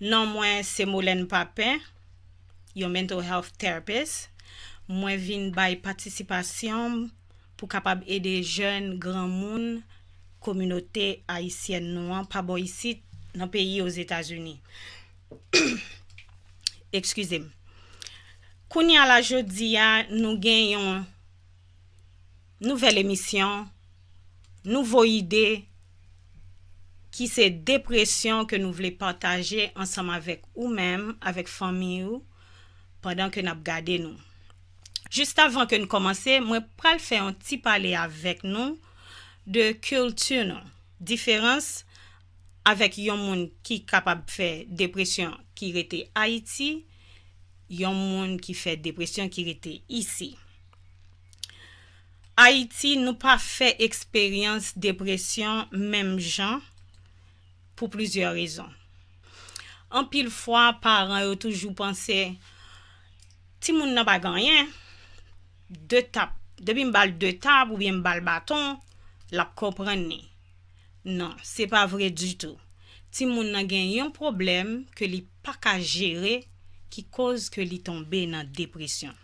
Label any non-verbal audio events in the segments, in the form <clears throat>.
Nan mwen se molen pape, yon mental health therapist, mwen vin baye patisipasyon pou kapab ede jen, gran moun, kominote aisyen nouan, pa bo yisi nan peyi yoz Etasuni. <clears throat> Ekskusem. Kouni ala jodi ya, nou genyon nouvel emisyon, nouvo ide. ki se depresyon ke nou vle pataje ansam avek ou mem, avek fami ou, padan ke nap gade nou. Just avan ke nou komanse, mwen pral fe yon ti pale avek nou, de kultou nou. Diférense, avek yon moun ki kapab fe depresyon ki rete Haiti, yon moun ki fe depresyon ki rete ici. Haiti nou pa fe eksperyans depresyon mem jan, pou plizye rizon. An pil fwa, paran yo toujou panse, ti moun nan pa ganyen, debi mbal de tab ou bi mbal baton, la kopran ni. Nan, se pa vre du tou. Ti moun nan ganyen yon problem ke li pa ka jere ki koz ke li tombe nan depresyon.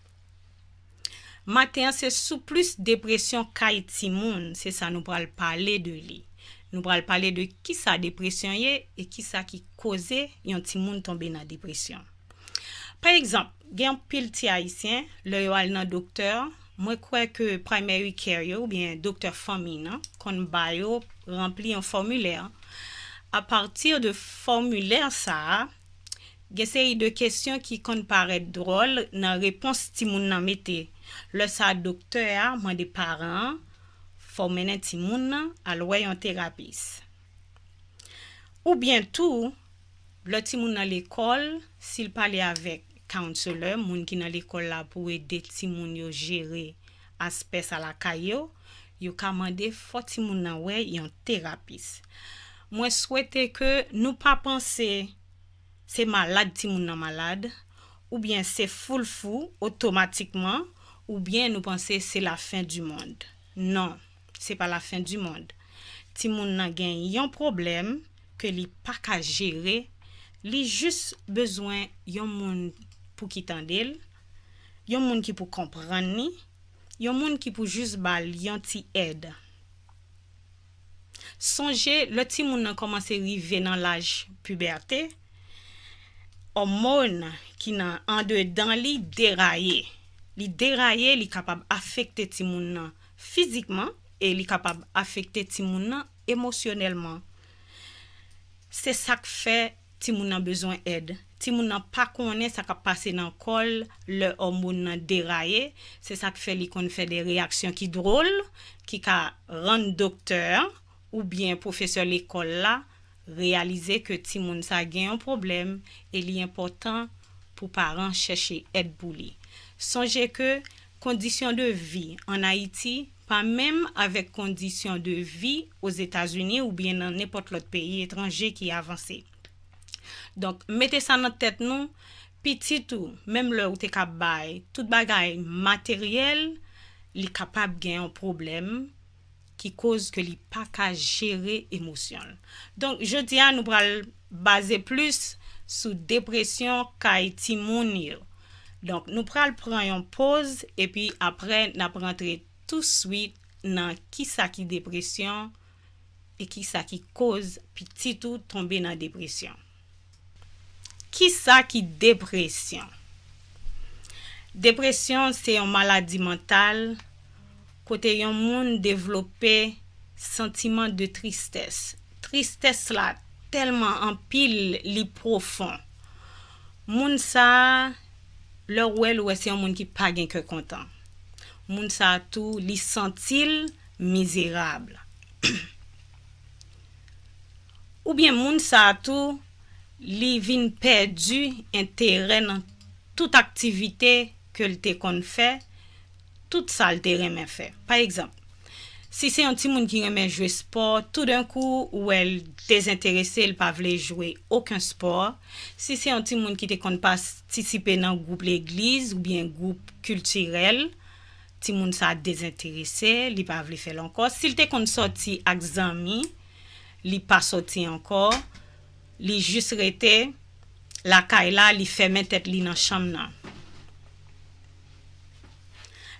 Maten se sou plus depresyon kaj ti moun, se sa nou pral pale de li. Nou pral pale de ki sa depresyon ye e ki sa ki koze yon ti moun tombe nan depresyon. Par ekzamp, gen pil ti ayisyen, le yo al nan doktèr, mwen kwe ke primary care yo, oubyen doktèr fòmi nan, kon bay yo rempli yon fòmulèr. A partir de fòmulèr sa, gen se yi de kèsyon ki kon pare dròl nan repons ti moun nan metè. Lò sa doktèr, mwen de parè, Fò menen ti moun nan alwe yon terapis. Ou bientou, blot ti moun nan l'ekol, sil pale avek kauntsele, moun ki nan l'ekol la pou e de ti moun yo jere aspes alakayo, yo kamande fò ti moun nan we yon terapis. Mwen swete ke nou pa panse se malad ti moun nan malad, ou bien se foul foul otomatikman, ou bien nou panse se la fin du mond. Non. Se pa la fin du moun. Ti moun nan gen yon problem ke li pak a jere, li jis bezwen yon moun pou ki tan del, yon moun ki pou kompran ni, yon moun ki pou jis bal yon ti ed. Sonje, le ti moun nan komanse rive nan laj puberté, o moun ki nan ande dan li deraye. Li deraye li kapab afekte ti moun nan fizikman, e li kapab afekte ti moun nan emosyonelman. Se sak fe ti moun nan bezon ed. Ti moun nan pa konen sa ka pase nan kol, le hormon nan deraye, se sak fe li konen fe de reaksyon ki drol, ki ka ran dokteur ou bien profeseur le kol la, realize ke ti moun sa gen yon problem, e li important pou paran cheshe ed boulie. Sonje ke kondisyon de vi an Haiti, pa menm avek kondisyon de vi ouz Etasuni ou bien nan nepot lot peyi etranje ki avanse. Donk, mette san nan tet nou, pi titou, menm le ou te kap bay, tout bagay materyel li kapap gen yon problem ki koz ke li pa ka jere emosyon. Donk, je diyan nou pral baze plus sou depresyon kay timounir. Donk, nou pral pran yon poz e pi apre na pran trete souit nan ki sa ki depresyon pe ki sa ki koz pi titou tombe nan depresyon. Ki sa ki depresyon? Depresyon se yon maladi mental kote yon moun devlope sentimen de tristesse. Tristesse la telman ampil li profon. Moun sa, lor wel wese yon moun ki pa genke kontan. moun sa tou li santil mizirable. <clears throat> Ou byen moun sa tou li vin pedu en tere nan tout aktivite ke l te kon fè, tout sa l te remen fè. Par exemple, si se an ti moun ki remen jwe sport, tout d'un kou ou el dezinterese, el pa vle jwe okan sport, si se an ti moun ki te kon pas tisipe nan goup l'eglise ou byen goup kulturel, Ti moun sa dezenterise, li pa avli fel ankor. Sil te kon soti ak zami, li pa soti ankor, li jis rete la kay e la, li fe men tet li nan cham nan.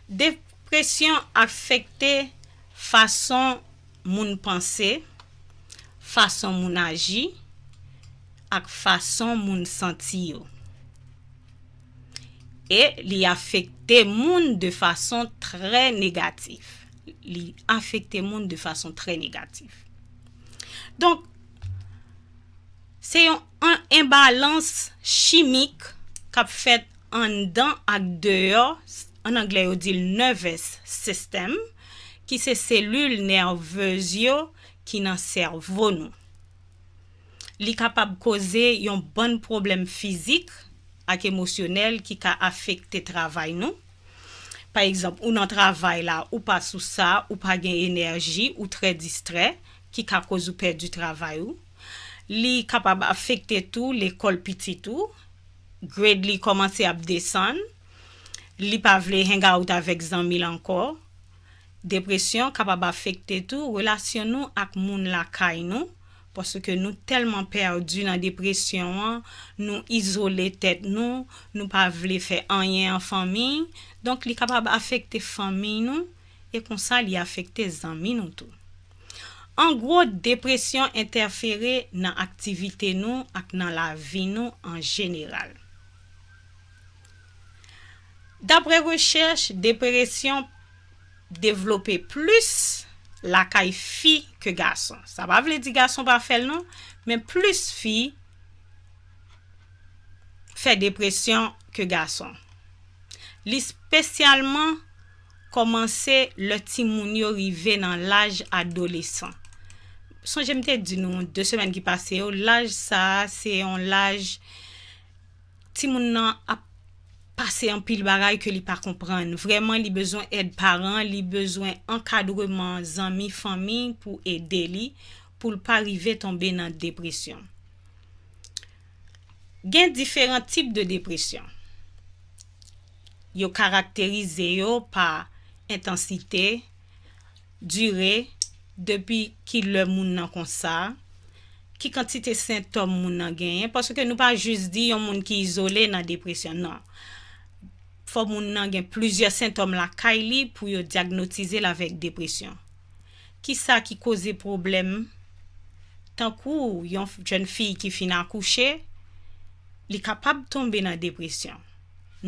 Depresyon afekte fason moun panse, fason moun aji, ak fason moun santi yo. E li afekte moun de fason tre negatif. Li afekte moun de fason tre negatif. Donk, se yon imbalans chimik kap fet an dan ak deyo, an angla yo dil neves sistem, ki se selul nervozyo ki nan servonou. Li kapap koze yon bon problem fizik, ak emosyonel ki ka afekte travay nou. Par exemple, ou nan travay la, ou pa sou sa, ou pa gen enerji, ou tre distre, ki ka kozou perdi travay ou. Li kapab afekte tou, li kolpiti tou. Grade li komanse ap desen. Li pa vle hang out avek zanmil ankor. Depresyon kapab afekte tou, relasyon nou ak moun la kay nou. Paske nou telman perdu nan depresyon an, nou izole tet nou, nou pa vle fe anyen an fami. Donk li kapab afekte fami nou, e konsa li afekte zanmi nou tou. An gwo, depresyon interferi nan aktivite nou ak nan la vi nou an jeneral. Dapre rechersh depresyon devlope plus, lakay fi ke gason. Sa ba vle di gason pa fel nou? Men plus fi fe depresyon ke gason. Li spesyalman komanse le timoun yo rive nan laj adolesan. Son jemte di nou de semen ki pase, yo laj sa se yon laj timoun nan ap pase yon pil baray ke li pa kompran. Vreman li bezon ed parent, li bezon ankadreman zami, fami pou edeli pou li pa rive tombe nan depresyon. Gen diferent tip de depresyon. Yo karakterize yo pa intensite, dure, depi ki le moun nan konsa, ki kantite sintom moun nan gen. Paske nou pa juz di yon moun ki izole nan depresyon, nan. Fò moun nan gen plüzyò sintòm la kay li pou yo diagnotize la vek depresyon. Ki sa ki koze problem? Tan kou yon jen fi ki fin akouche, li kapab tombe nan depresyon.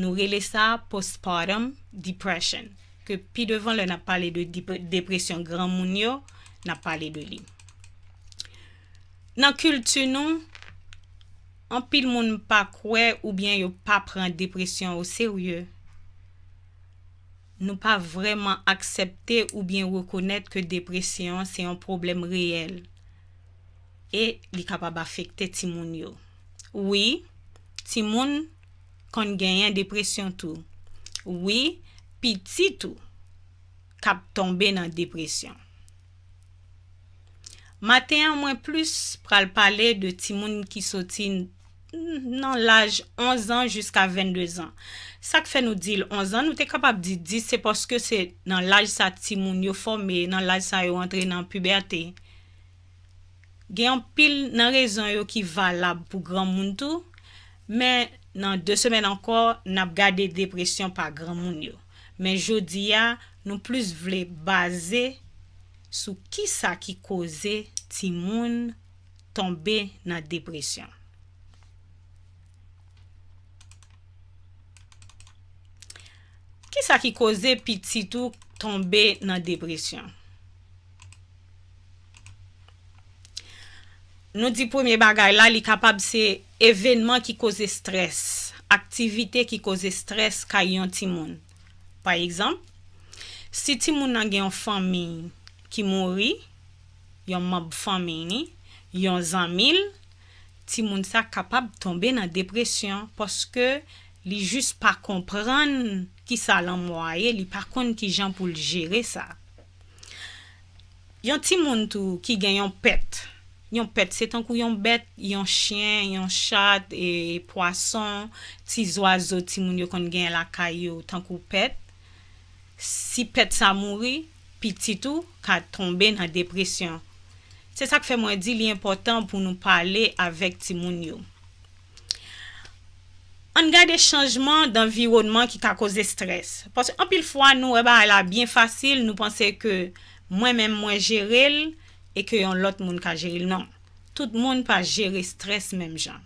Nou rele sa postpartum depression. Ke pi devan le nan pale de depresyon gran moun yo, nan pale de li. Nan kül toun nou, an pi l moun pa kwe ou bien yo pa pran depresyon ou seryò. Nou pa vreman aksepte ou bien rekonet ke depresyon se yon problem reyel. E li kapab afekte timoun yo. Ouwi, timoun kon genyen depresyon tou. Ouwi, pi ti tou kap tombe nan depresyon. Mate an mwen plus pral pale de timoun ki soti nan depresyon. Mhm, nan laj 11 an jiska 22 an. Sa k fe nou di l 11 an, nou te kapab di 10, se poske se nan laj sa ti moun yo fome, nan laj sa yo antre nan puberté. Gen pil nan rezon yo ki valab pou gran moun tou, men nan 2 semen ankor, nap gade depresyon pa gran moun yo. Men jodi ya, nou plus vle baze sou ki sa ki koze ti moun tombe nan depresyon. Ki sa ki koze pi titou tombe nan depresyon? Nou di pwemye bagay la, li kapab se evenman ki koze stres. Aktivite ki koze stres ka yon timoun. Par exemple, si timoun nan gen yon fami ki mouri, yon mab fami ni, yon zanmil, timoun sa kapab tombe nan depresyon poske li jist pa kompran... Ki sa lan mwa ye, li par kon ki jan pou l jere sa. Yon ti moun tou ki gen yon pet. Yon pet se tankou yon bet, yon chien, yon chat, e poason, ti zoazo, ti moun yo kon gen la kayo, tankou pet. Si pet sa mouri, pi ti tou, ka tombe nan depresyon. Se sa k fe mwen di li important pou nou pale avèk ti moun yo. An gade chanjman dan viwounman ki ka koze stres. Pas an pil fwa nou e ba ala bien fasil nou panse ke mwen men mwen jere l e ke yon lot moun ka jere l nan. Tout moun pa jere stres menm jan.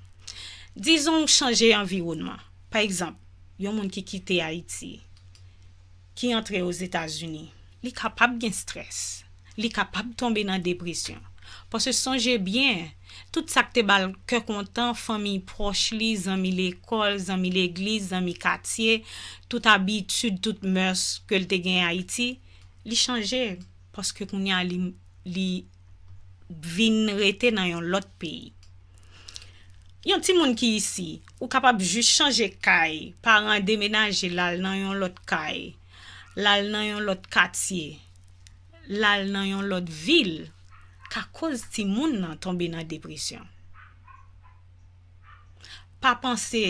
Dizon chanje yon viwounman. Par ekzamp, yon moun ki kite Haiti, ki entre yo Zetasuni, li kapap gen stres. Li kapap tombe nan depresyon. Pas se sonje bien, Tout sak te bal ke kontan, fami proche li, zanmi l'ekol, zanmi l'eglis, zanmi katiye, tout abitude, tout mers ke lte gen a iti, li chanje, paske kon ya li vin rete nan yon lot peyi. Yon ti moun ki yisi, ou kapab ju chanje kay, paran demenaje lal nan yon lot kay, lal nan yon lot katiye, lal nan yon lot vil, ka kouz ti moun nan tombe nan depresyon. Pa panse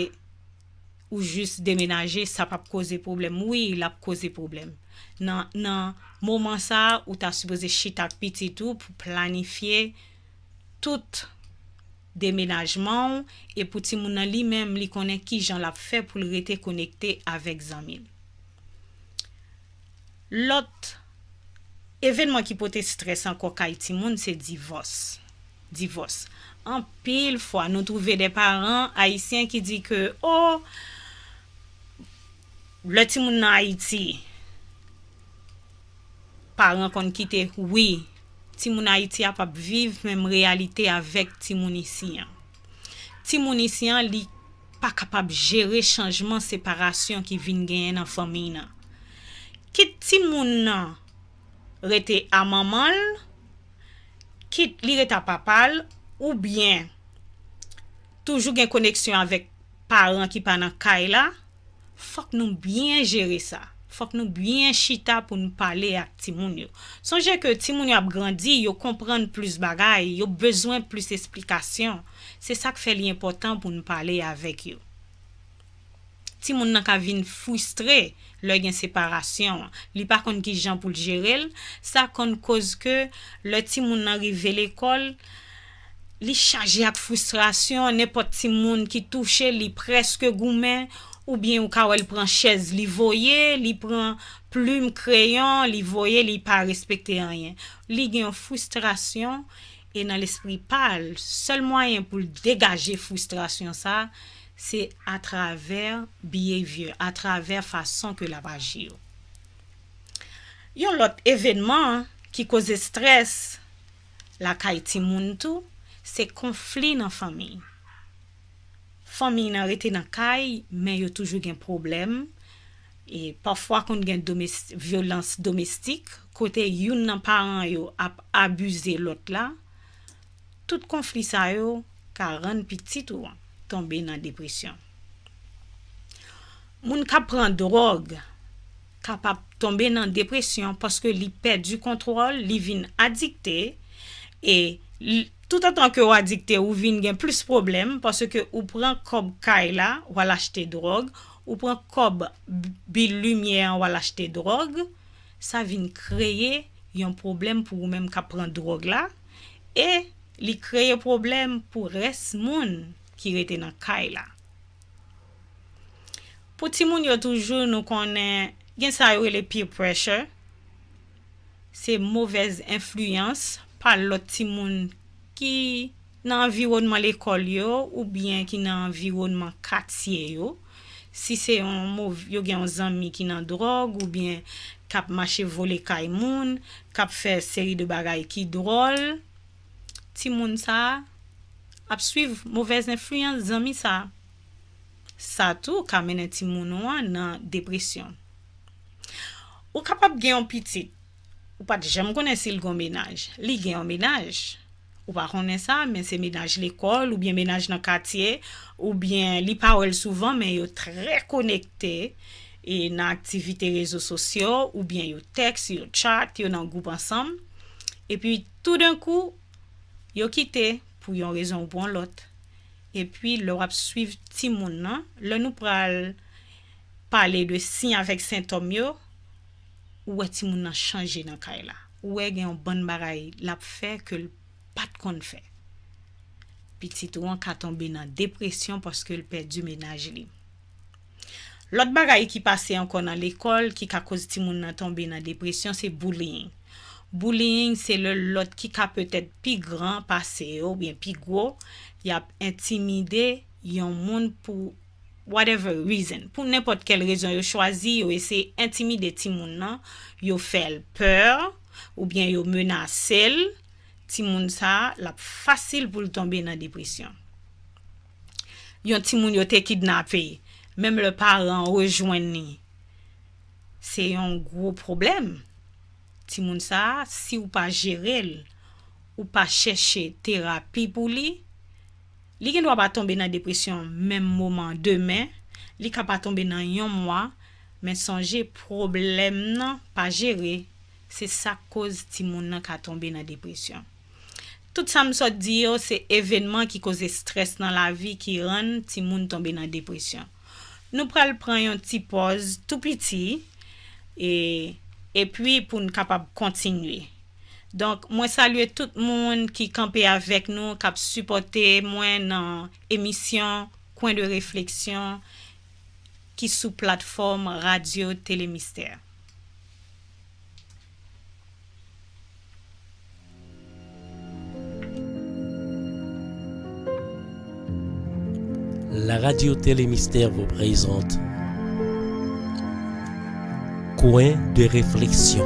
ou jist demenaje, sa pa pou kouze problem. Oui, la pou kouze problem. Nan mouman sa, ou ta soubese chita pititou pou planifiye tout demenajman e pou ti moun nan li menm li konen ki jan la pou fè pou lor ete konekte avèk zamin. Lot Evenman ki pote stres anko kwa iti moun se divos. Divos. An pil fwa nou touve de paran haisyen ki di ke Oh! Le ti moun nan Haiti Paran kon kite, oui. Ti moun Haiti apap viv mem realite avek ti moun isyan. Ti moun isyan li pa kapap jere chanjman separasyon ki vin gen an fwaminan. Ki ti moun nan Rete a mamal, kit li reta papal, ou bien toujou gen koneksyon avèk paran ki panan kaila, fòk nou byen jere sa, fòk nou byen chita pou nou pale ak timoun yo. Sonje ke timoun yo ap grandi, yo kompran plus bagay, yo bezwen plus esplikasyon. Se sa k fè li impotant pou nou pale avèk yo. Timoun nan ka vin fwistre yo. Le gen separasyon, li pa kon ki jan pou l jere l, sa kon koz ke le ti moun nanrive l ekol, li chaje ak frustrasyon, nepo ti moun ki touche li preske goumen, ou bien ou ka ou el pran chèz, li voye, li pran plume kreyon, li voye, li pa respecte a yen. Li gen frustrasyon, e nan l espri pal, sel mwayen pou l degaje frustrasyon sa. Se a travèr biyevye, a travèr fason ke la vajye yo. Yon lot evenman ki koze stres la kay ti moun tou, se konfli nan fami. Fami nan rete nan kay, men yo toujou gen problem. E pafwa kon gen violans domestik, kote yon nan paran yo ap abuse lot la. Tout konfli sa yo ka ran pitit ou an. tombe nan depresyon. Moun kap pran drog kap ap tombe nan depresyon paske li pet du kontrol, li vin adikte e tout an tanke ou adikte ou vin gen plus problem paske ou pran kob kaila wala chete drog, ou pran kob bil lumyen wala chete drog, sa vin kreye yon problem pou ou men kap pran drog la e li kreye problem pou res moun ki rete nan kay la. Po ti moun yo toujou nou konen gen sa yo e le peer pressure. Se mouvez enfluyans pa lot ti moun ki nan environman lekol yo ou bien ki nan environman katye yo. Si se yo gen zanmi ki nan drog ou bien kap mache vole kay moun, kap fe seri de bagay ki drol. Ti moun sa apsuiv mouvez enfryan zanmi sa. Sa tou, ka menen ti moun wan nan depresyon. Ou kapap gen yon pitin, ou pa di jem konen si l gon menaj, li gen yon menaj, ou pa konen sa, men se menaj l ekol, ou bien menaj nan katye, ou bien li pa ou el souvan, men yo trey konekte, e nan aktivite rezo sosyo, ou bien yo tek, yo chat, yo nan goup ansam, e pi tout d'un kou, yo kite, Ou yon rezon ou bon lot E pwi lor ap suiv ti moun nan Le nou pral Pale de sin avèk sèntom yo Ou wè ti moun nan chanje nan kay la Ou wè gen yon bon baray Lap fè ke l pat kon fè Pi titou an ka tombe nan depresyon Paske l perdi menaj li Lot baray ki pase an kon nan l ekol Ki ka kozi ti moun nan tombe nan depresyon Se bouli yon Boulin, se le lot ki ka peutet pi gran pase yo, ou bien pi gwo, ya intimide yon moun pou whatever reason. Po nèpot kel rezon yo chwazi, yo ese intimide ti moun nan, yo fel peur, ou bien yo menasel, ti moun sa la fasil pou l tombe nan depresyon. Yon ti moun yo te kidnapé, mèm le par an rejoini, se yon gwo probleme. Ti moun sa, si ou pa jere l, ou pa cheshe terapi pou li, li gen dwa pa tombe nan depresyon menm mouman demen, li ka pa tombe nan yon mwa, men sonje problem nan pa jere, se sa koz ti moun nan ka tombe nan depresyon. Tout sa mso diyo, se evenman ki koze stres nan la vi ki ran ti moun tombe nan depresyon. Nou pral pran yon ti poz tou piti, e... epwi pou nou kapap kontinwi. Donk, mwen salye tout moun ki kampe avèk nou kap supporte mwen nan emisyon Kwen de Refleksyon ki sou platforme Radio Telemystère. La Radio Telemystère vopreizante coin de réflexion.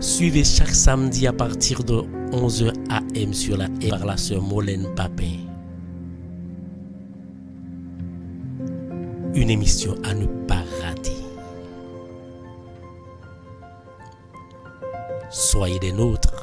Suivez chaque samedi à partir de 11h AM sur la par la sœur Molène Papin. Une émission à ne pas rater. Soyez des nôtres.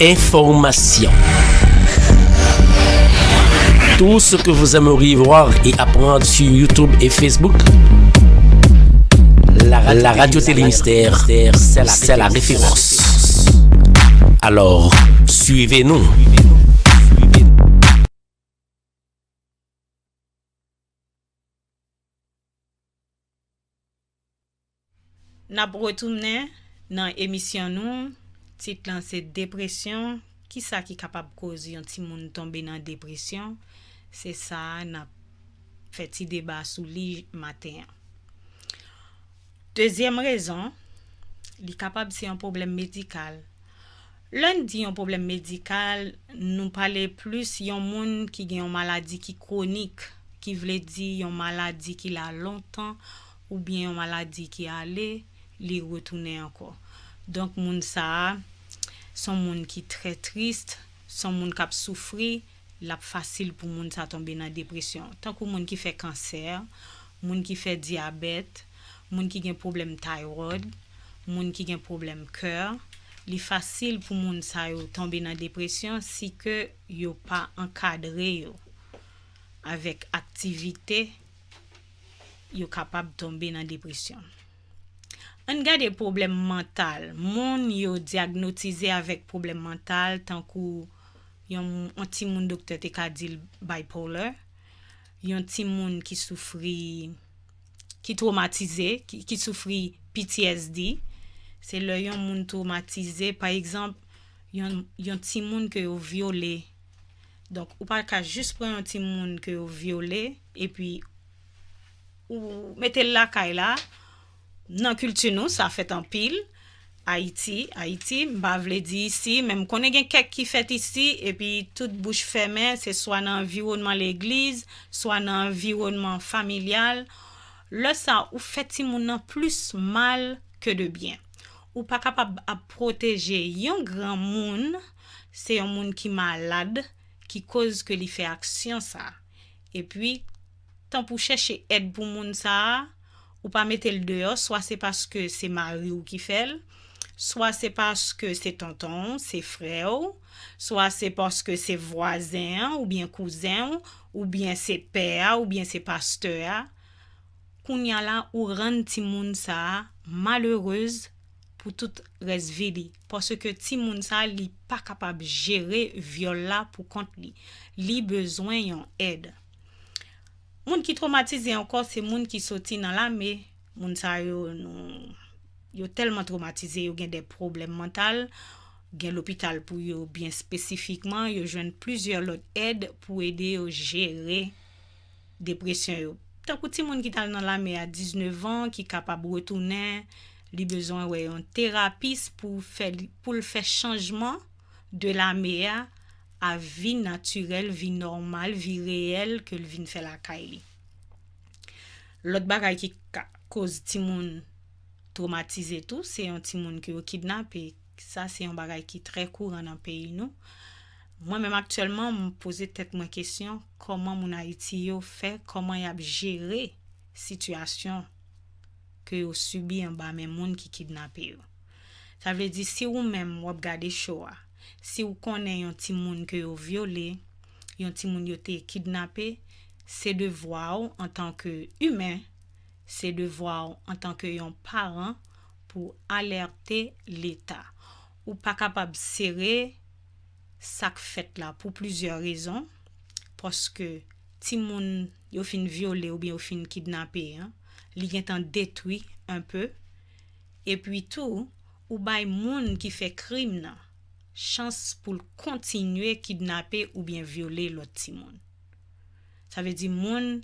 Information. Tout ce que vous aimeriez voir et apprendre sur YouTube et Facebook. La, radio télémystère, c'est la, référence. Alors, suivez-nous. N'a retourné nan emisyon nou, tit lan se depresyon, ki sa ki kapab kozi yon ti moun tombe nan depresyon? Se sa, nan feti deba sou li maten. Dezyem rezon, li kapab se yon problem medikal. Loun di yon problem medikal, nou pale plus yon moun ki gen yon maladi ki kronik, ki vle di yon maladi ki la lontan, ou bi yon maladi ki ale, li retounen anko. Donk moun sa, son moun ki tre trist, son moun kap soufri, la fasil pou moun sa tombe nan depresyon. Tan kou moun ki fe kanser, moun ki fe diabet, moun ki gen problem tyrod, moun ki gen problem kèr, li fasil pou moun sa yo tombe nan depresyon, si ke yo pa ankadre yo, avek aktivite, yo kapab tombe nan depresyon. An gade problem mantal, moun yo diagnotize avèk problem mantal tankou yon ti moun doktor te ka dil bipolar, yon ti moun ki soufri, ki traumatize, ki soufri PTSD, se lè yon moun traumatize, pa ekzamp, yon ti moun ke yo viole, donk ou pa ka jist pre yon ti moun ke yo viole, e pi ou mette lakay la, Nan kulti nou, sa fèt an pil. Haiti, Haiti, bav lè di isi. Mèm konè gen kèk ki fèt isi. E pi, tout bouche fèmè, se swa nan environnement l'eglise, swa nan environnement familial. Lè sa, ou fèt si moun nan plus mal ke de bien. Ou pa kapab a protèje yon gran moun, se yon moun ki malade, ki koz ke li fè aksyon sa. E pi, tan pou chèche et pou moun sa a. Ou pa met el deyo, swa se paske se mari ou ki fel, swa se paske se tonton, se frew, swa se paske se vwazen ou bien kouzen, ou bien se per, ou bien se pasteur. Koun yala ou rande ti moun sa malereuse pou tout resve li. Paske ti moun sa li pa kapab jere viola pou kont li. Li bezwen yon ede. Moun ki traumatize ankor se moun ki soti nan la me, moun sa yo telman traumatize yo gen de problem mental, gen l'opital pou yo bien spesifikman, yo jwen plusieurs lot ed pou ede yo jere depresyon yo. Ta kouti moun ki tal nan la me a 19 an ki kapab wotounen li bezon wè yon terapis pou l fè chanjman de la me a. a vi natyrel, vi normal, vi reyel, ke lvi nfe lakay e li. Lot bagay ki koz timoun traumatize tou, se yon timoun ki yo kidnap, e sa se yon bagay ki tre kou ran an peyi nou. Mwen menm aktuelman, mwen pose tet mwen kesyon, koman moun a iti yo fe, koman yon ap jere situasyon ki yo subi yon ba menmoun ki kidnap e yo. Sa vle di, si ou menm wap gade showa, Si ou konen yon ti moun ke yo viole, yon ti moun yo te kidnapé, se devwa ou an tanke yon parent pou alerte l'Etat. Ou pa kapab sere sak fèt la pou plizye rizon poske ti moun yo fin viole ou yo fin kidnapé. Li gen tan detwi an pe. E pwi tou, ou bay moun ki fe krim nan chans pou l kontinue kidnapè ou bien viole loti moun. Sa ve di moun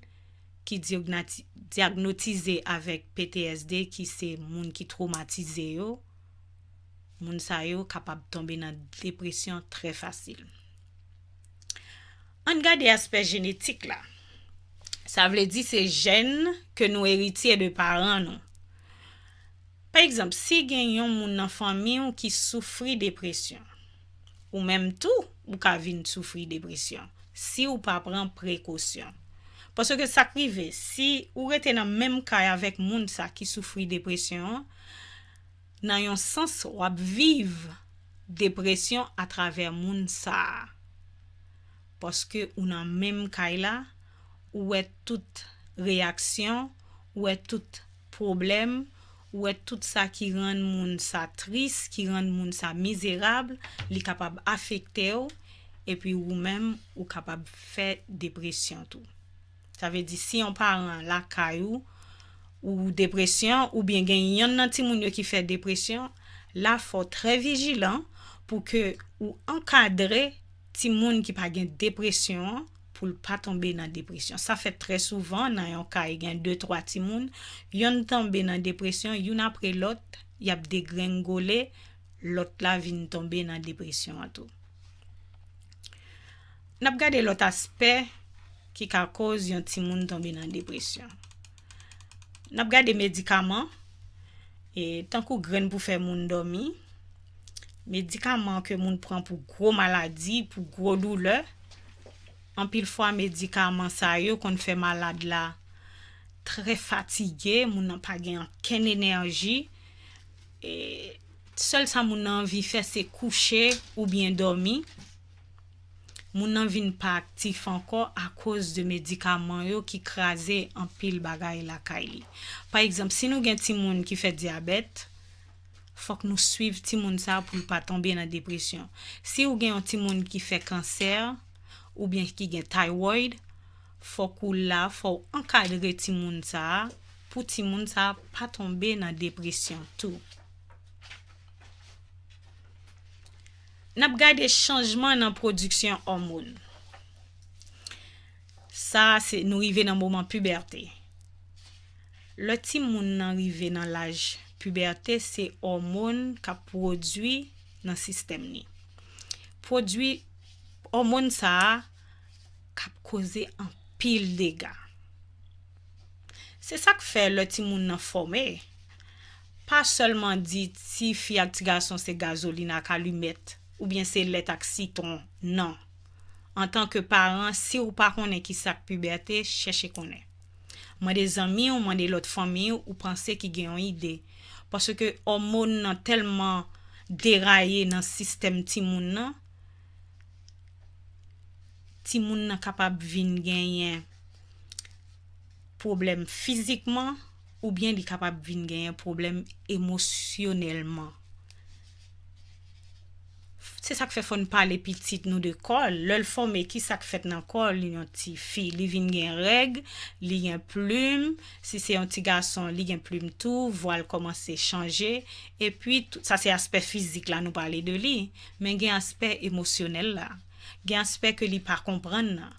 ki diagnotize avèk PTSD ki se moun ki traumatize yo, moun sa yo kapab tombe nan depresyon tre fasil. Anga de asper genetik la, sa vle di se jen ke nou eriti e de paran nou. Par exemple, si gen yon moun nan fami yon ki soufri depresyon, Ou menm tou ou ka vin soufri depresyon, si ou pa pran prekosyon. Poske sa krive, si ou rete nan menm kaj avèk moun sa ki soufri depresyon, nan yon sens wap viv depresyon a traver moun sa. Poske ou nan menm kaj la, ou wè tout reaksyon, ou wè tout probleme, Ou et tout sa ki rend moun sa tris, ki rend moun sa mizerable, li kapab afekte ou, e pi ou mèm ou kapab fè depresyon tou. Sa ve di si yon par an lakay ou, ou depresyon, ou bien gen yon nan ti moun yo ki fè depresyon, la fò tre vijilan pou ke ou ankadre ti moun ki pa gen depresyon an. pou l pa tombe nan depresyon. Sa fe tre souvan nan yon ka y gen 2-3 timoun, yon tombe nan depresyon yon apre lot, yap de gren gole lot la vin tombe nan depresyon ato. Nap gade lot aspe ki ka koz yon timoun tombe nan depresyon. Nap gade medikaman e tankou gren pou fe moun domi medikaman ke moun pran pou gro maladi, pou gro douleur Anpil fwa medikaman sa yo kon fè malade la. Tre fatige, moun an pa gen anken enerji. E, sol sa moun anvi fè se kouche ou bien dormi, moun anvin pa aktif anko a kouz de medikaman yo ki krasè anpil bagay la kaili. Par exemple, si nou gen ti moun ki fè diabet, fòk nou suiv ti moun sa pou mpa tombe nan depresyon. Si nou gen ti moun ki fè kanser, ou byen ki gen tywoid, fòk ou la fòk ankadre timoun sa, pou timoun sa pa tombe nan depresyon tou. Nap gade chanjman nan prodüksyon hormoun. Sa se nou rive nan mouman puberté. Le timoun nan rive nan laj puberté, se hormoun ka prodüy nan sistem ni. Prodüy, Omon sa, kap koze an pil dega. Se sak fe, le ti moun nan fome, pa solman di ti fi ak tiga son se gazolina ka lumet, ou bien se let ak si ton, nan. An tanke paran, si ou pa konen ki sak puberté, cheshe konen. Man de zami ou man de lot fome, ou panse ki genyon ide. Paske omon nan telman deraye nan sistem ti moun nan, ti moun nan kapap vin genyen problem fizikman ou bien di kapap vin genyen problem emosyonelman. Se sak fe fon pal epitit nou de kol, lol fon me ki sak fet nan kol li yon ti fi, li vin gen reg, li gen plume, si se yon ti gason, li gen plume tou, voal koman se chanje, e pi sa se aspe fizik la nou pale de li, men gen aspe emosyonel la. gen spek ke li pa kompren nan,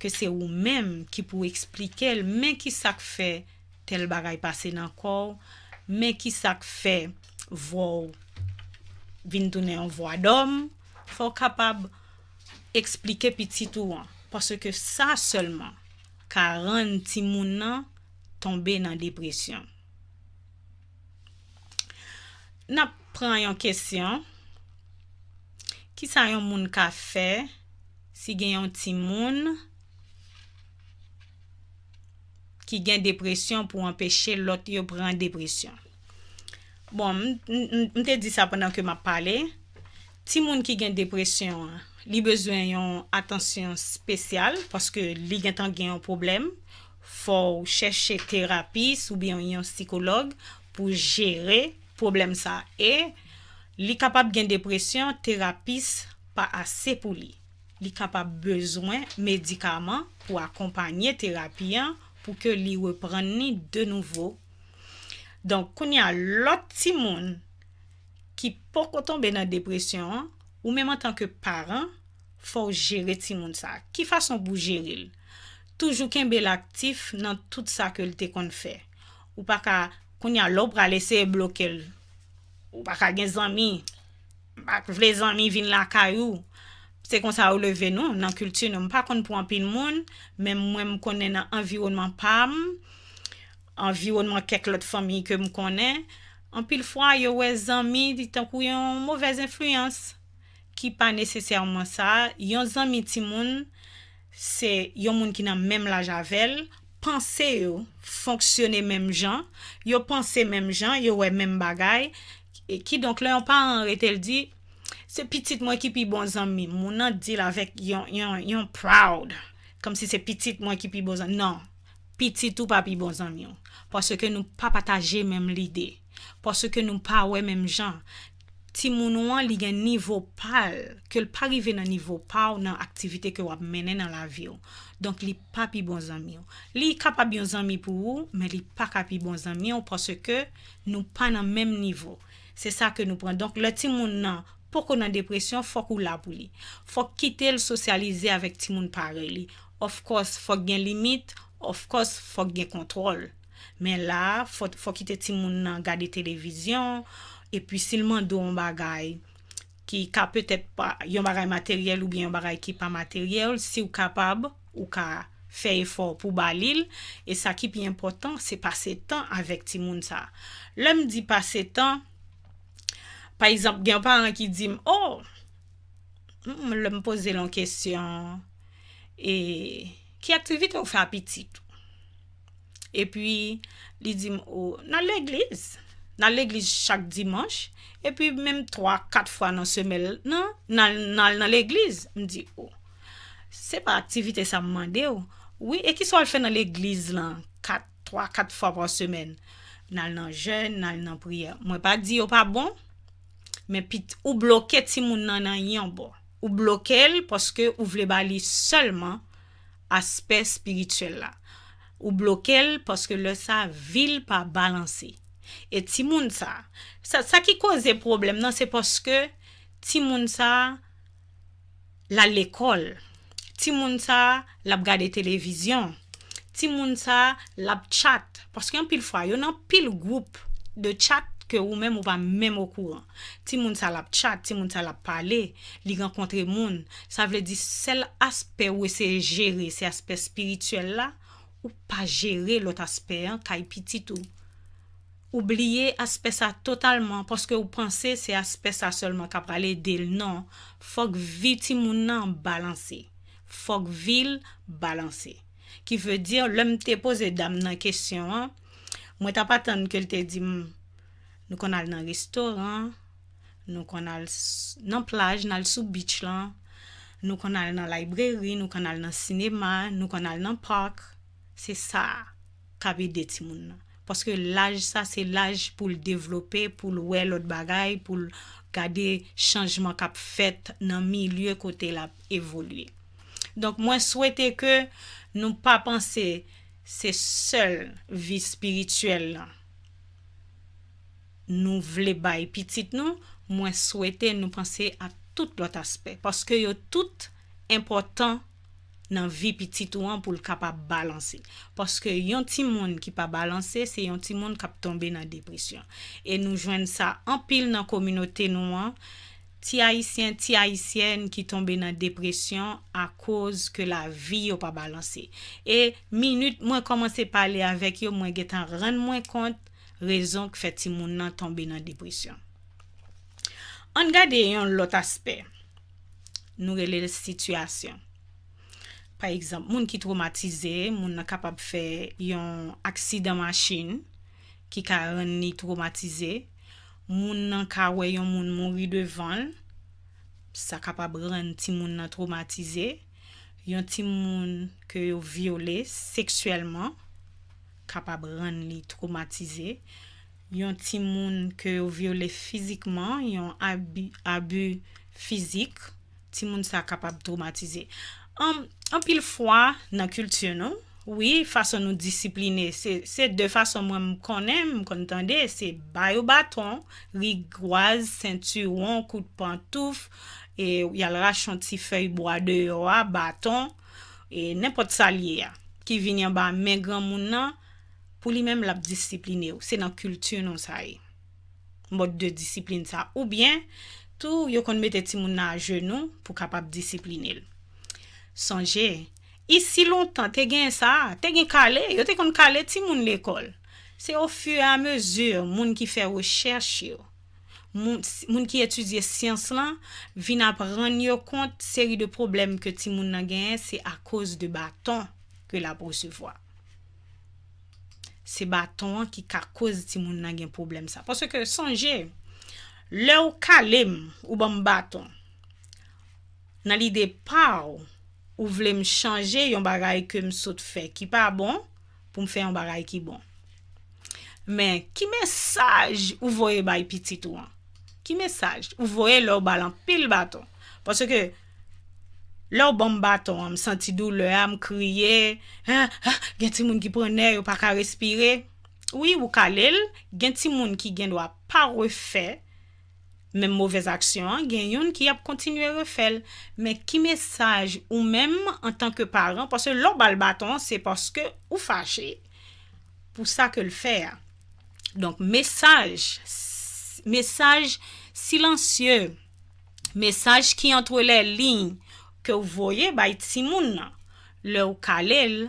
ke se ou menm ki pou eksplike el, men ki sak fe tel bagay pase nan kou, men ki sak fe vou vintoune yon vwa dom, fò kapab eksplike pititou an, parce ke sa seulement, ka ren timoun nan tombe nan depresyon. Nap pre yon kesyon, Ki sa yon moun ka fe si gen yon ti moun ki gen depresyon pou empeshe lot yo pran depresyon? Bon, mte di sa pwennan ke ma pale, ti moun ki gen depresyon li bezwen yon atensyon spesyal paske li gen tan gen yon problem pou cheshe terapi soubyen yon psikolog pou jere problem sa e. Li kapap gen depresyon, terapis pa ase pou li. Li kapap bezwen medikaman pou akompanyer terapian pou ke li wepran ni de nouvo. Donk, kon ya lot ti moun ki pou kotonbe nan depresyon an, ou mèman tanke paran, fò gere ti moun sa. Ki fason pou gere il? Toujou ken bel aktif nan tout sa ke lte kon fè. Ou pa ka kon ya lopra lese e bloke l. Ou baka gen zami, bak vle zami vin lakay ou. Se kon sa ou leve nou nan kulti nou. M pa kon pou anpil moun, men mwen m konnen nan anviyonman pam. Anviyonman kek lot fami ke m konnen. Anpil fwa yo we zami di tankou yon mouvez influyans. Ki pa neseser man sa, yon zami ti moun, se yon moun ki nan menm la javel. Pansè yo, fonksyonè menm jan, yo pansè menm jan, yo we menm bagay. E ki donk lè yon pa an re tel di, se pitit mwen ki pi bon zanmi, moun nan di la vek yon proud, kom si se pitit mwen ki pi bon zanmi. Nan, pitit ou pa pi bon zanmi yon, pwa se ke nou pa pataje menm lide, pwa se ke nou pa we menm jan. Ti moun wan li gen nivou pal, ke l pa rive nan nivou pal nan aktivite ke wap mene nan la vyo. Donk li pa pi bon zanmi yon. Li ka pa bi yon zanmi pou ou, men li pa ka pi bon zanmi yon, pwa se ke nou pa nan menm nivou. Se sa ke nou pren. Donk le ti moun nan, pou kon nan depresyon, fok ou la pou li. Fok kite el sosyalize avèk ti moun pare li. Ofkos fok gen limit, ofkos fok gen kontrol. Men la, fok kite ti moun nan gade televizyon, epi silman dou an bagay, ki ka pete pa yon bagay materyel ou bi yon bagay ki pa materyel, si ou kapab, ou ka fè efor pou balil, e sa ki pi important, se pase tan avèk ti moun sa. Lèm di pase tan, Par exemple, gen par an ki di m, oh, m lèm pose lèm kèsyon, e, ki ak tri vit m wèk fè apitit. E pi, li di m, oh, nan lè glis, nan lè glis chak dimanj, e pi mèm 3-4 fwa nan semèl, nan, nan lè glis, m di, oh, se pa aktivite sa m mandè, oh, oui, e ki so al fè nan lè glis lan, 3-4 fwa par semèl, nan lè nan jèn, nan lè nan priè, m wè pa di, oh, pa bon, men pit ou bloke ti moun nan nan yon bo ou bloke el poske ou vle bali solman aspe spirituel la ou bloke el poske le sa vil pa balanse e ti moun sa sa ki koze problem nan se poske ti moun sa la lekol ti moun sa lab gade televizyon ti moun sa lab chat poske yon pil fwa yon an pil group de chat Kè ou mèm ou pa mèm ou kou an. Ti moun salap chat, ti moun salap pale, li renkontre moun. Sa vle di sel aspe ou ese jere se aspe spirituel la, ou pa jere lot aspe an, kaj piti tou. Oublie aspe sa totalman, paske ou panse se aspe sa solman kap pale del nan. Fok vil ti moun nan balanse. Fok vil balanse. Ki vle di an, lèm te pose dam nan kesyon an, mwen ta pa tan ke lte di moun. Hmm, Nou kon al nan restoran, nou kon al nan plaj, nan soubitch lan, nou kon al nan laibreri, nou kon al nan sinema, nou kon al nan park, se sa kabid eti moun nan. Paske laj sa se laj pou l devlope, pou l wè lot bagay, pou l gade chanjman kap fet nan mi lye kote la evolwe. Donk mwen souwete ke nou pa panse se sol vi spirituel lan. Nou vle bay pitit nou, mwen souwete nou panse a tout lot aspek. Paske yo tout impotant nan vi pitit ou an pou l ka pa balanse. Paske yon ti moun ki pa balanse, se yon ti moun kap tombe nan depresyon. E nou jwenn sa anpil nan kominote nou an, ti haisyen, ti haisyen ki tombe nan depresyon a koz ke la vi yo pa balanse. E minut mwen komanse pale avek yo mwen getan ren mwen kont, rezon k fè ti moun nan tombe nan depresyon. Angade yon lot aspe, nou re le situasyon. Par ekzamp, moun ki traumatize, moun nan kapab fè yon aksida machin, ki ka ren ni traumatize, moun nan ka wey yon moun mori devan, sa kapab ren ti moun nan traumatize, yon ti moun ke yon viole seksuelman, kapab rande li traumatize. Yon ti moun ke ou viole fizikman, yon abu fizik, ti moun sa kapab traumatize. An pil fwa nan kultye nou, oui, fason nou disipline, se de fason mwen m konen, m konetande, se bay ou baton, li gwoaz, sentu, woun, kout pantouf, e yal rachan ti fey boade yoa, baton, e nepot salye ya. Ki vinyan ba men gran moun nan, pou li menm lap disipline ou. Se nan kultur nan sa e. Mod de disipline sa. Ou bien, tou yo kon mette ti moun nan a jenou pou kapap disipline el. Sanje, isi lontan te gen sa, te gen kale, yo te kon kale ti moun l'ekol. Se o fuy a mezur, moun ki fè wè chèche yo. Moun ki etudye siyans lan, vi nan pran yo kont seri de problem ke ti moun nan gen, se a kouz de baton ke la prousevwa. se baton ki ka kouz ti moun nage yon problem sa. Paswe ke sanje, le ou kalem ou ban baton, nan li depaw, ou vle m chanje yon bagay ke m sot fe, ki pa bon, pou m fe yon bagay ki bon. Men, ki mesaj ou voye bay piti tou an? Ki mesaj ou voye le ou balan pil baton? Paswe ke, Lò ou bom baton, m senti dou lè, m kriye, gen ti moun ki prener, ou pa ka respire. Ou i ou kalel, gen ti moun ki gen do ap pa refè, men m mouvez aksyon, gen yon ki ap kontinuè refèl. Men ki mesaj ou menm an tanke paran, pasè lò ou bal baton, se paske ou fachè. Pou sa ke l'fèr. Donk mesaj, mesaj silansye, mesaj ki antre lè ligny, Kè ou voye bay ti moun nan, lè ou kalèl,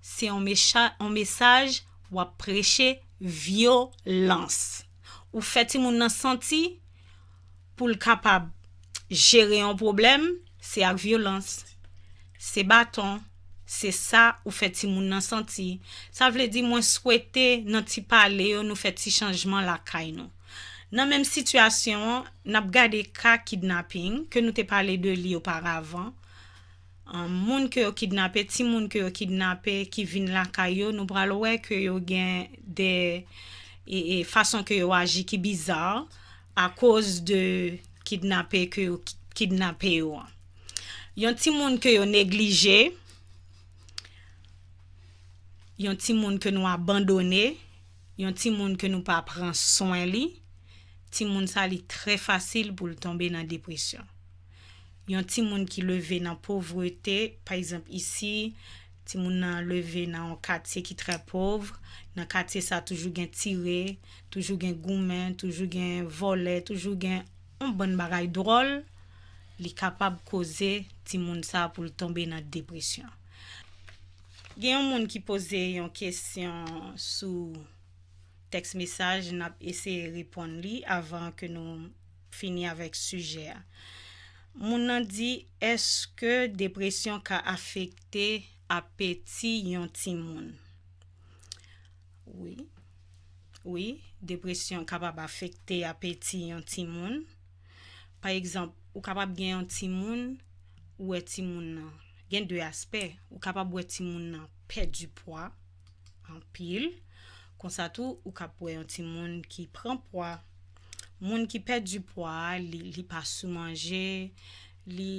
se yon mesaj wap preche violans. Ou fè ti moun nan santi pou l kapab jere yon problem, se ak violans. Se baton, se sa ou fè ti moun nan santi. Sa vle di mwen swete nan ti pale yo nou fè ti chanjman la kay nou. Nan menm situasyon, nap gade ka kidnapping, ke nou te pale de li yo paravan. Moun ke yo kidnape, ti moun ke yo kidnape ki vin la kayo, nou pralowe ke yo gen de e, e, fason ke yo aji ki bizar a koz de kidnape ke yo kidnape yo an. Yon ti moun ke yo neglije, yon ti moun ke nou abandonne, yon ti moun ke nou pa pran soen li, Ti moun sa li tre fasil pou li tombe nan depresyon. Yon ti moun ki leve nan povrete, pa yon isi, ti moun nan leve nan an katye ki tre povre, nan katye sa toujou gen tire, toujou gen goumen, toujou gen vole, toujou gen an bon baray drol, li kapab koze ti moun sa pou li tombe nan depresyon. Gen yon moun ki pose yon kesyon sou... teks mesaj nan ap ese repon li avan ke nou fini avek suje a. Moun nan di, eske depresyon ka afekte apeti yon timoun? Oui. Oui, depresyon kapab afekte apeti yon timoun. Par exemple, ou kapab gen yon timoun ou eti moun nan? Gen dwe aspe. Ou kapab ou eti moun nan? Pet du poy, an pil, an pil, Konsatu, ou kap wè e yon ti moun ki pran pwa. Moun ki pèr du pwa, li pa sou manje, li,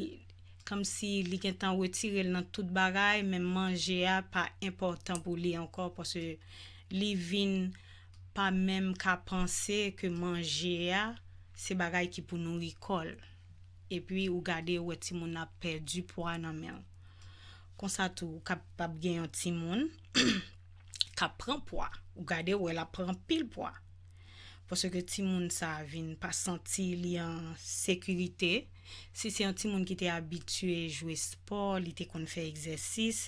kom si li gen tan wè tirel nan tout bagay, men manje a, pa importan pou li ankor, pou se li vin pa mèm ka panse ke manje a, se bagay ki pou nou rikol. E pi ou gade wè e ti moun ap pèr du pwa nan men. Konsatu, ou kap pap gen yon ti moun, apren pwa, ou gade ou el apren pil pwa. Posè ke ti moun sa avin pa santi li an sekurite, si si an ti moun ki te abitue jouye sport, li te kon fè eksersis,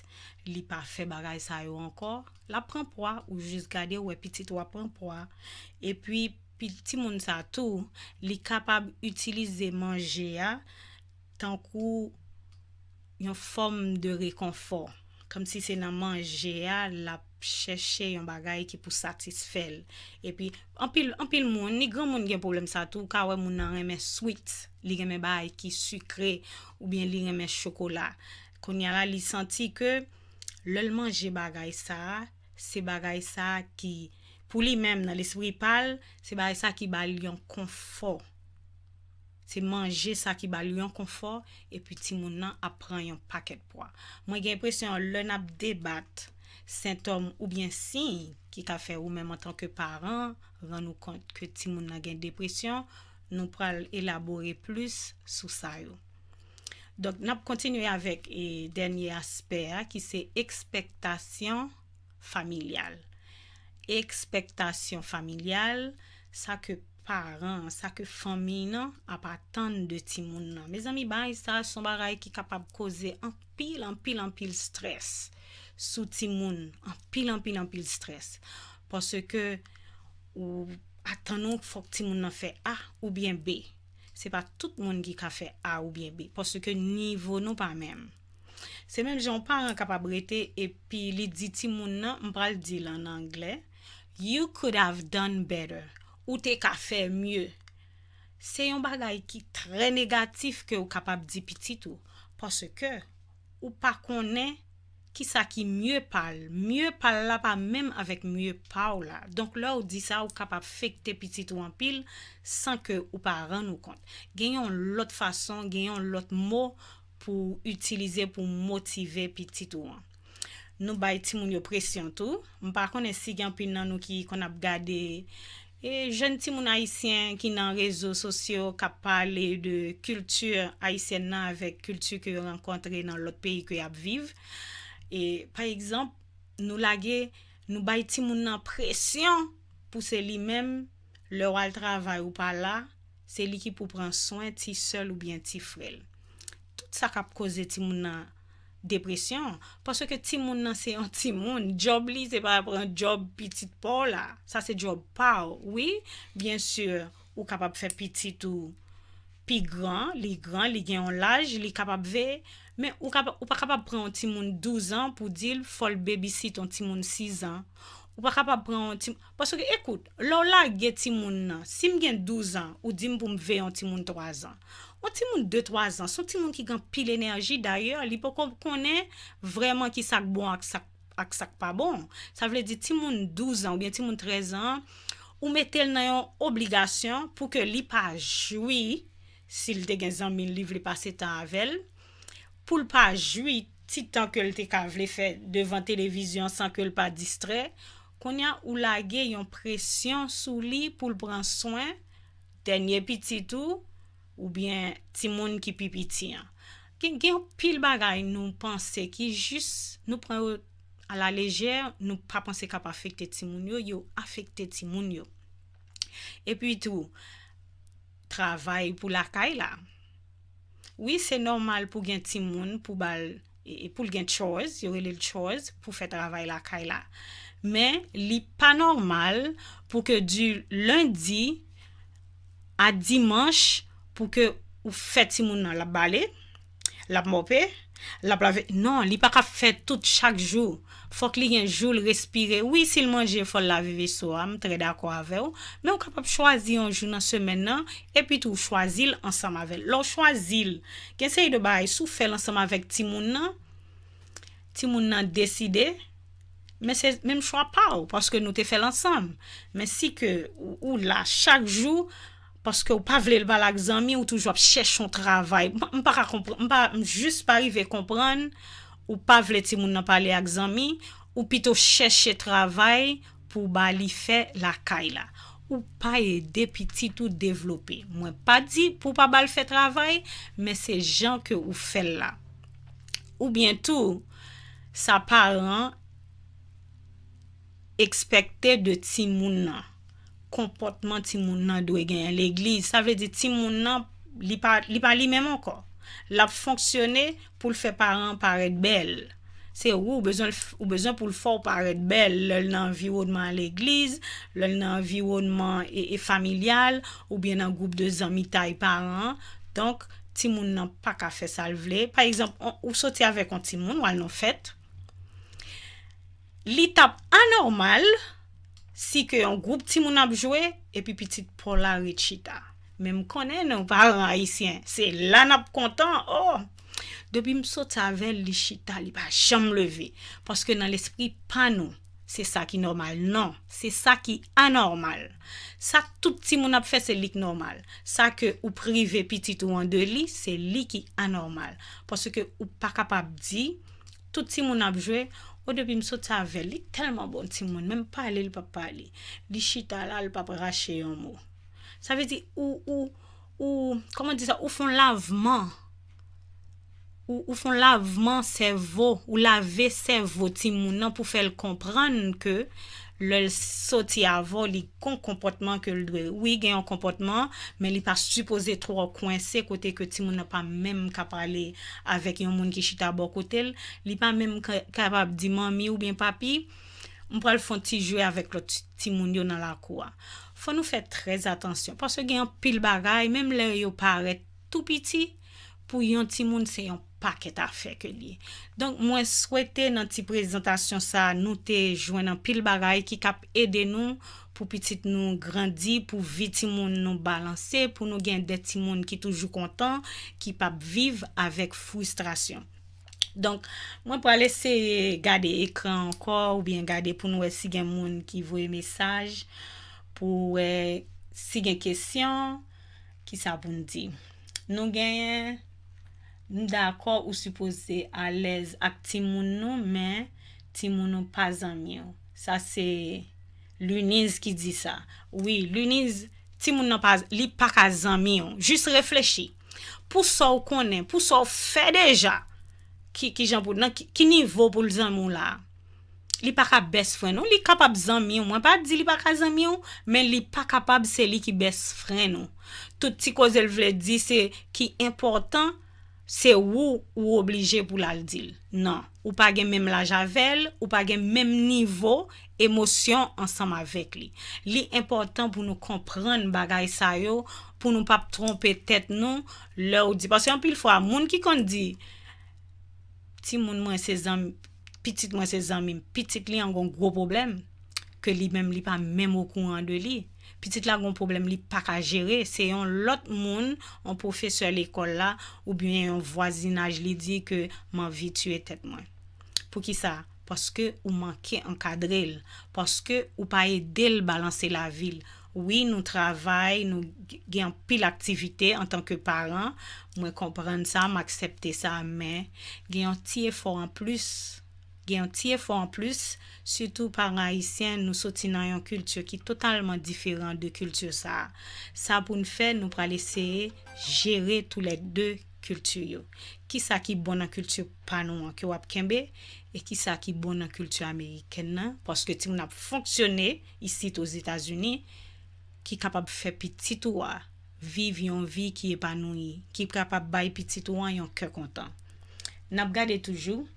li pa fè bagay sa yo ankor, la pren pwa, ou jis gade ou epiti to apren pwa. Epi, pi ti moun sa tou, li kapab utilize manjea, tankou yon form de rekonfor. Kam si se nan manjea, la chèche yon bagay ki pou satisfèl. E pi, anpil moun, ni gran moun gen problem sa tou, kwa wè moun nan remè sweet, li gen men bay ki sukre, ou bien li gen men chokola. Kon yara li santi ke, lèl manje bagay sa, se bagay sa ki, pou li menm nan l'eswipal, se bagay sa ki bal yon konfor. Se manje sa ki bal yon konfor, e pi ti moun nan apren yon paket pwa. Mwen gen presyon lèl nap debat, Sintom ou bien si ki ka fe ou menm an tanke paran, ran nou kont ke ti moun nan gen depresyon, nou pral elabore plus sou sa yo. Don, nap kontinwe avek e denye asper ki se ekspektasyon familial. Ekspektasyon familial, sa ke paran, sa ke fami nan, ap atan de ti moun nan. Me zan mi bay sa, son baray ki kapap koze an pil an pil an pil stres. sou ti moun an pil an pil an pil stres. Pase ke ou atan nou fok ti moun nan fe A ou bien B. Se pa tout moun ki ka fe A ou bien B. Pase ke nivou nou pa mem. Se men joun pa an kapabrete epi li di ti moun nan, mpral di lan angle, you could have done better. Ou te ka fe mye. Se yon bagay ki tre negatif ke ou kapab di pitit ou. Pase ke ou pa konen Ki sa ki mye pal, mye pal la pa mèm avèk mye pa ou la. Donk lò ou di sa ou kap ap fèkte pitit ou an pil san ke ou pa ran nou kont. Genyon lot fason, genyon lot mò pou utilize pou motive pitit ou an. Nou bay timoun yo presyon tou. Mpa konen sigan pin nan nou ki kon ap gade. E jen timoun haisyen ki nan rezo sosyo kap pale de kultur haisyen nan avèk kultur ki renkontre nan lot peyi ki ap vive. E, pa ekzamp, nou lage, nou bay timoun nan presyon pou se li menm lor al travay ou pa la, se li ki pou pran son ti sol ou bien ti frel. Tout sa kap koze timoun nan depresyon, paswe ke timoun nan se yon timoun, job li se pa apre an job pitit pa la. Sa se job pa ou, oui, bien sur, ou kapap fe pitit ou pi gran, li gran, li gen yon laj, li kapap ve... Men, ou pa kapab pre yon timoun 12 an pou dil fol babysit yon timoun 6 an. Ou pa kapab pre yon timoun... Paso ki, ekout, lola ge timoun nan, si m gen 12 an, ou di m pou m ve yon timoun 3 an. Yon timoun 2-3 an, son timoun ki gen pil enerji, d'ayor, li pou konen vreman ki sak bon ak sak pa bon. Sa vle di timoun 12 an ou gen timoun 13 an, ou me tel nan yon obligasyon pou ke li pa jwi si l de gen zan min liv li pa 7 an avel. pou l pa jwi ti tan ke l te ka vle fe devan televizyon san ke l pa distre, kon ya ou la ge yon presyon sou li pou l pran soen, denye piti tou, ou bien timoun ki pipiti an. Gen gen pil bagay nou panse ki jis nou pran ou a la lejer, nou pa panse kap afekte timoun yo, yo afekte timoun yo. E pi tou, travay pou l akay la. Oui, se normal pou gen timoun pou bal, pou gen choz, yore li l choz pou fet ravay la kay la. Men, li pa normal pou ke du lundi a dimanch pou ke ou fet timoun nan lap bale, lap mope. La plave, nan, li pa ka fe tout chak jou. Fok li gen joul respire. Oui, sil manje fol la vive sou am, tre da kwa ave ou. Men ou kapap chwazi an jounan semen nan, epi tou chwazi l ansam ave. L ou chwazi l, gen se y de bay, sou fel ansam ave timoun nan? Timoun nan deside? Men se, men m fwa pa ou, paske nou te fel ansam. Men si ke, ou la, chak jou, Paske ou pa vle l bal a gzami ou touj wap chèch son travay. M pa ka kompran, m pa, m jous pa yve kompran. Ou pa vle ti moun nan pali a gzami. Ou pito chèche travay pou bali fè la kay la. Ou pa e depiti tout devlopi. Mwen pa di pou pa bal fè travay, men se jan ke ou fè la. Ou bientou, sa paran ekspektè de ti moun nan. kompotman ti moun nan dwe genyen l'eglize. Sa vle de ti moun nan li pa li memon ko. La pou fonksyone pou l'fe paran paret bel. Se ou ou bezon pou l'for paret bel lel nan viwodman l'eglize, lel nan viwodman e, e familial, ou bien nan goup de zanmi tay paran. Donk, ti moun nan pa ka fe sal vle. Par exemple, ou soti avek an ti moun, wale non fet. Li tap anormal, Si ke yon group ti moun ap jwe, epi pitit pola rechita. Men m konen ou pa rayisyen, se lan ap kontan, oh! Depi m sot avè li chita li pa jam leve, paske nan l'esprit panou, se sa ki normal. Non, se sa ki anormal. Sa touti moun ap fe se lik normal. Sa ke ou prive pitit ou an de li, se lik anormal. Paske ou pa kapap di, touti moun ap jwe, O depi msot savel, li telman bon ti moun, menm pale li pa pale, li chita la li pa prache yon mou. Sa vezi, ou, ou, ou, koman di sa, ou fon laveman, ou fon laveman se vo, ou lave se vo ti moun, nan pou fel kompran ke... lèl soti avò li kon kompotman ke l'dwè. Ou y gen yon kompotman, men li pa supose tro konse kote ke timoun nè pa mèm kapalè avèk yon moun ki chita bokotèl, li pa mèm kapalè di mami ou bè papi, mpral fon ti jwè avèk lò timoun yon nan la kouwa. Fon nou fè trez atansyon, paswe gen yon pil bagay, mèm lè yon pare tout piti, pou yon timoun se yon paswè, pa ket a fe ke li. Donk mwen swete nan ti prezentasyon sa nou te jwen nan pil bagay ki kap ede nou pou pitit nou grandi pou vitimoun nou balanse pou nou gen detimoun ki toujou kontan, ki pap viv avek frustrasyon. Donk mwen pou alese gade ekran ankor ou bien gade pou nou e sigen moun ki vwe mesaj pou e sigen kesyon ki sa pou nou di. Nou genye Ndakor ou supose a lez ak ti moun nou men, ti moun nou pa zanmion. Sa se luniz ki di sa. Oui, luniz, ti moun nou pa, li pa ka zanmion. Jus reflechi. Pou sa ou konen, pou sa ou fe deja, ki nivou pou l zanmou la. Li pa ka bes fwen nou, li kapab zanmion. Mwen pa di li pa ka zanmion, men li pa kapab se li ki bes fwen nou. Touti ko zel vle di se ki importan. Se wou ou oblije pou la l'dil. Nan, ou pa gen menm la javel, ou pa gen menm nivou, emosyon ansam avek li. Li important pou nou kompran bagay sayo, pou nou pa ptrompe tet nou, lè ou di, pas yon pil fwa, moun ki kon di, ti moun mwen se zanm, pitit mwen se zanm, mwen se zanm, pitit li an kon gro problem, ke li menm li pa menm okou an de li, Pitit la goun problem li pak a jere, se yon lot moun an pou fe se l ekol la ou bi yon vwazinaj li di ke man vitue tet mwen. Pou ki sa? Paske ou manke an kadrel, paske ou paye del balanse la vil. Ouwi nou travay, nou gen pi l aktivite an tanke paran, mwen kompren sa, m aksepte sa, men gen ti efor an plus. gen yon tiye fwa an plus, sutou par la hisyen nou soti nan yon kultu ki totalman diferan de kultu sa. Sa pou n fe nou pralese jere tou le de kultu yo. Ki sa ki bonan kultu panou an ki wap kenbe e ki sa ki bonan kultu Ameriken nan paske ti moun ap fonksyone isi tos Etasuni ki kapab fe piti tou a viv yon vi ki epanoui ki kapab bay piti tou an yon ke kontan. Nap gade toujou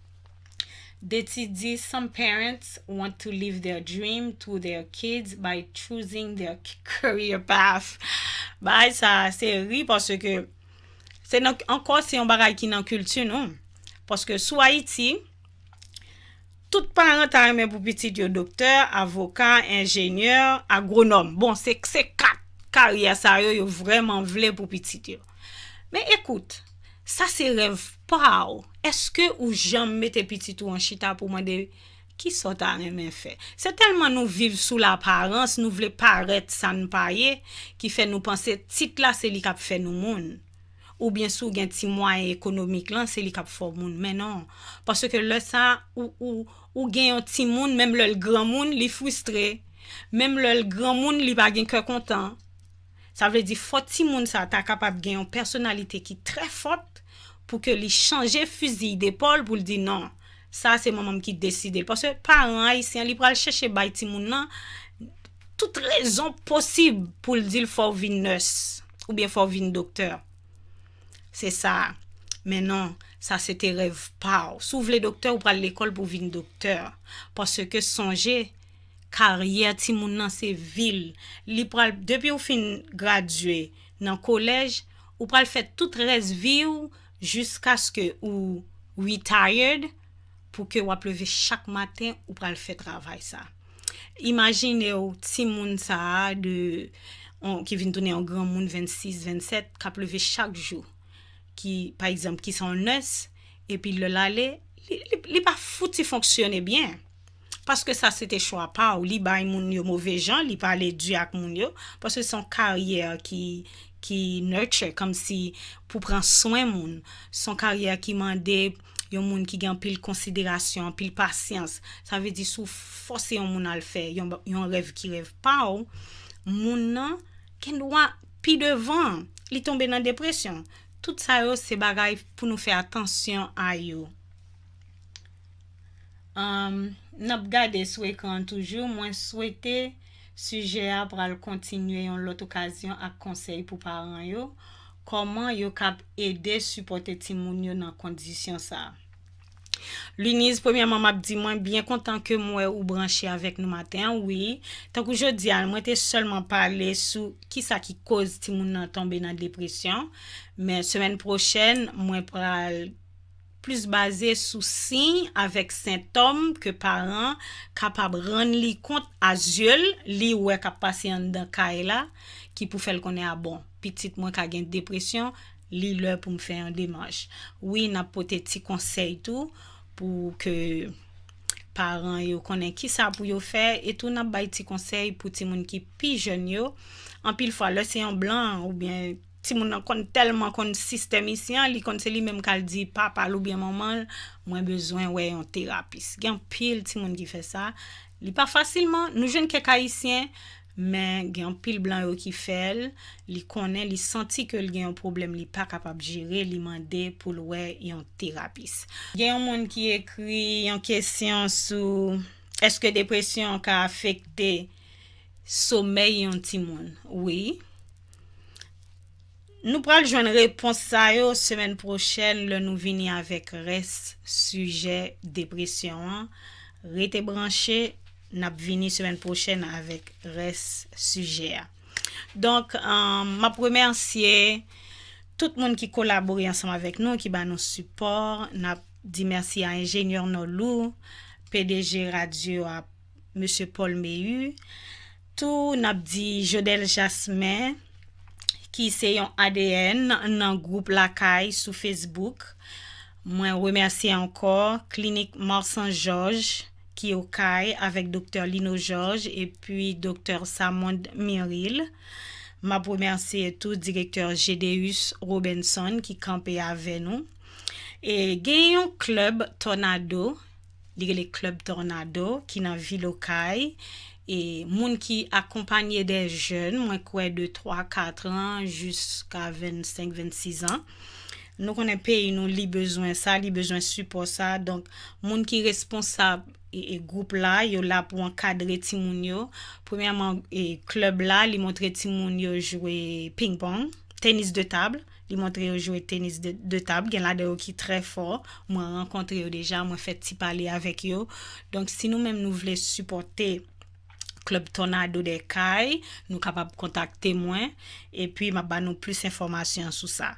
Dè ti di, some parents want to live their dream to their kids by choosing their career path. Ba, sa, se ri pwase ke, se nan, ankon se yon baray ki nan kultu nou. Pwase ke sou Haiti, tout parent a remen pou pitit yo doktor, avokat, ingenier, agronom. Bon, se kat karye sa yo yo vreman vle pou pitit yo. Men ekout, sa se rev. Pa ou, eske ou jan me te piti tou an chita pou mwande ki sota an men fe? Se telman nou viv sou l'aparense, nou vle paret san paye, ki fe nou panse tit la se li kap fenou moun. Ou bien sou gen ti mwa ekonomik lan, se li kap fò moun. Menon, paswe ke lè sa ou gen yon ti moun, mem lèl gran moun li fwistre, mem lèl gran moun li pa gen kè kontan. Sa vle di fò ti moun sa ta kapap gen yon personalite ki trè fòt, pou ke li chanje fuzi d'epol pou li di nan. Sa, se mamam ki deside. Pase, paray, si an li pral chache bay ti moun nan, tout rezon posib pou li di l'for vin nes, ou bien for vin doktor. Se sa, menon, sa se te rev pa. Sou vle doktor ou pral l'ekol pou vin doktor. Pase ke sonje, karye ti moun nan se vil. Li pral, depi ou fin gradué nan kolej, ou pral fet tout res vi ou, Jusk aske ou we tired pou ke ou a pleve chak maten ou pral fe travay sa. Imagine ou ti moun sa ki vin tonen an gran moun 26, 27, ka pleve chak jou. Par exemple, ki son nes, epi lalè, li pa foute si fonksyonè bien. Paske sa se te chwa pa ou li bay moun yo mouve jan, li pa ale diak moun yo, paske son karyè ki... ki nurture, kom si pou pran swen moun. Son karye akimande, yon moun ki gen pil konsiderasyon, pil pasyans, sa ve di sou fos yon moun al fe, yon rev ki rev pa ou, moun nan, ken wap pi devan, li tombe nan depresyon. Tout sa yo se bagay pou nou fe atansyon a yo. Um, nap gade swekan toujou, mwen swete Suje a pral kontinye yon lot okasyon ak konsey pou paran yo. Koman yo kap ede suporte ti moun yo nan kondisyon sa. Lounise premiyaman map di mwen bien kontan ke mwen ou branche avek nou maten. Oui, tankou jodi an mwen te solman pale sou kisa ki koz ti moun nan tombe nan depresyon. Men semen prochen mwen pral... plus baze sou si avèk sentom ke paran kapab rande li kont bon. azyol li wè kapasyen dan kaila ki pou fèl konen a bon. Pitit mwen ka gen depresyon, li lè pou mwen fè yon dimaj. Ou yon ap pote ti konsey tou pou ke paran yo konen ki sa pou yo fè, etou nan bay ti konsey pou ti moun ki pi jen yo. Anpil fwa, lè se yon blan ou bien... Ti moun an kon telman kon sistem isyan, li kon se li menm kal di pa pa loubyan manman, mwen bezwen wey yon terapis. Gen pil ti moun ki fe sa, li pa fasilman, nou jen ke ka isyan, men gen pil blan yo ki fel, li konen, li santi ke li gen yon problem, li pa kapab jire, li mande pou louwe yon terapis. Gen yon moun ki ekri yon kesyon sou, eske depresyon ka afekte somey yon ti moun? Oui. Nou pral jwen reponsay yo, semen prochen le nou vini avek res suje depresyon an. Rete branche, nap vini semen prochen avek res suje an. Donk, euh, ma premer siye, tout moun ki kolabori ansam avek nou, ki ba nou supor. Nap di mersi an enjenyor nou lou, PDG Radio ap, Monsie Paul Meyu. Tou nap di Jodel Jasmey. Ki se yon ADN nan group lakay sou Facebook. Mwen remersi ankor klinik Marsan George ki yo kay avek doktor Lino George epi doktor Samond Miril. Mwen remersi eto direkter Gedeus Robinson ki kampe ya Venou. E gen yon klub Tornado ki nan vilo kay. E moun ki akompanyè de jen, mwen kouè de 3-4 an, juska 25-26 an. Nou konen pe, nou li bezwen sa, li bezwen support sa. Donk, moun ki responsab, e, e group la, yo la pou an kadre ti moun yo. Premèman, e klub la, li montre ti moun yo jowe ping-pong, tenis de tabl, li montre yo jowe tenis de tabl. Gen la de yo ki tre fòr, mwen an kontre yo deja, mwen fè ti pale avèk yo. Donk, si nou mèm nou vle supporte, klop tona do de kay, nou kapap kontakte mwen, e pi ma ban nou plus informasyon sou sa.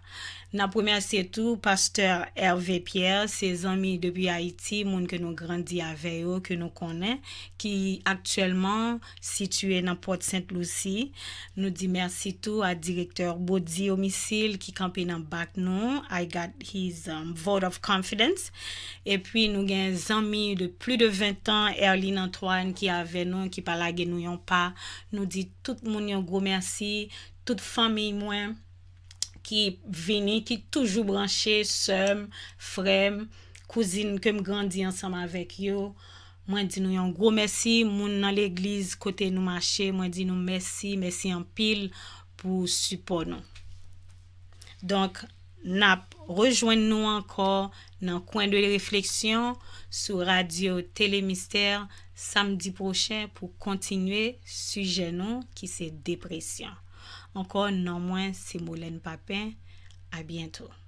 Na pou mersi tou, pasteur Hervé Pierre, se zanmi debi Haiti, moun ke nou grandi aveyo ke nou konen, ki aktuellement situe nan Porte Sainte-Lucie, nou di mersi tou a direktor Bodi Omisil ki kampe nan bak nou, I got his um, vote of confidence, e pi nou gen zanmi de plu de 20 an, Erlin Antoine ki ave nou, ki pala gen nou yon pa. Nou di tout moun yon gro mersi, tout fami mwen ki vini, ki toujou branche, sem, frem, kouzin kem grandi ansam avek yo. Mwen di nou yon gro mersi, moun nan l'eglize kote nou mache, mwen di nou mersi, mersi an pil pou supo nou. Donk, nap, rejoen nou ankor nan kwen de refleksyon sou radio Tele Mister Samedi pochen pou kontinue, sujenon ki se depresyon. Ankor nan mwen se Molen Papen, a bientou.